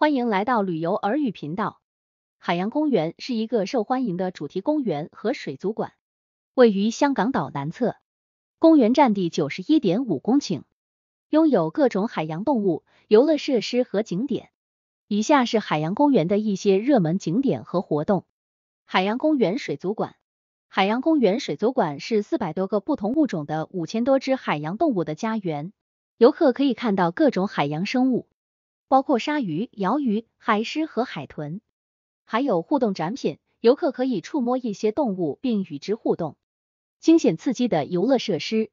欢迎来到旅游耳语频道。海洋公园是一个受欢迎的主题公园和水族馆，位于香港岛南侧。公园占地九十一点五公顷，拥有各种海洋动物、游乐设施和景点。以下是海洋公园的一些热门景点和活动。海洋公园水族馆，海洋公园水族馆是四百多个不同物种的五千多只海洋动物的家园，游客可以看到各种海洋生物。包括鲨鱼、鳐鱼、海狮和海豚，还有互动展品，游客可以触摸一些动物并与之互动。惊险刺激的游乐设施，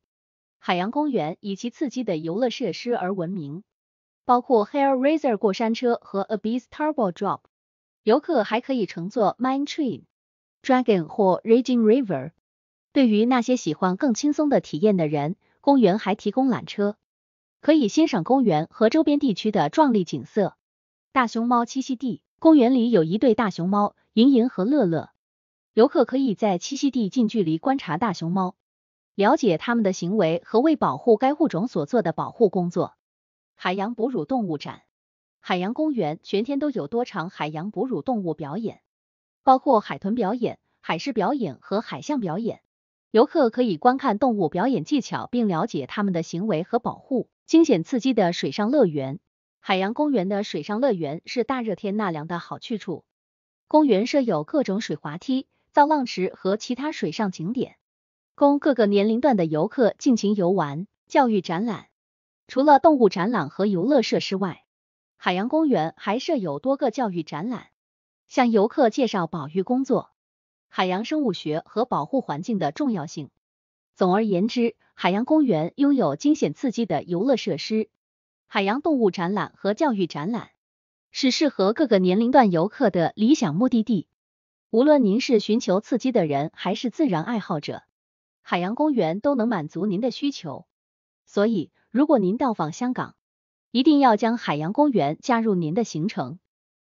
海洋公园以其刺激的游乐设施而闻名，包括 Hair Raiser 过山车和 Abyss Turbo Drop。游客还可以乘坐 Mine Train、Dragon 或 Raging River。对于那些喜欢更轻松的体验的人，公园还提供缆车。可以欣赏公园和周边地区的壮丽景色。大熊猫栖息地公园里有一对大熊猫，莹莹和乐乐。游客可以在栖息地近距离观察大熊猫，了解它们的行为和为保护该物种所做的保护工作。海洋哺乳动物展海洋公园全天都有多场海洋哺乳动物表演，包括海豚表演、海狮表演和海象表演。游客可以观看动物表演技巧，并了解它们的行为和保护。惊险刺激的水上乐园，海洋公园的水上乐园是大热天纳凉的好去处。公园设有各种水滑梯、造浪池和其他水上景点，供各个年龄段的游客尽情游玩。教育展览，除了动物展览和游乐设施外，海洋公园还设有多个教育展览，向游客介绍保育工作。海洋生物学和保护环境的重要性。总而言之，海洋公园拥有惊险刺激的游乐设施、海洋动物展览和教育展览，是适合各个年龄段游客的理想目的地。无论您是寻求刺激的人还是自然爱好者，海洋公园都能满足您的需求。所以，如果您到访香港，一定要将海洋公园加入您的行程。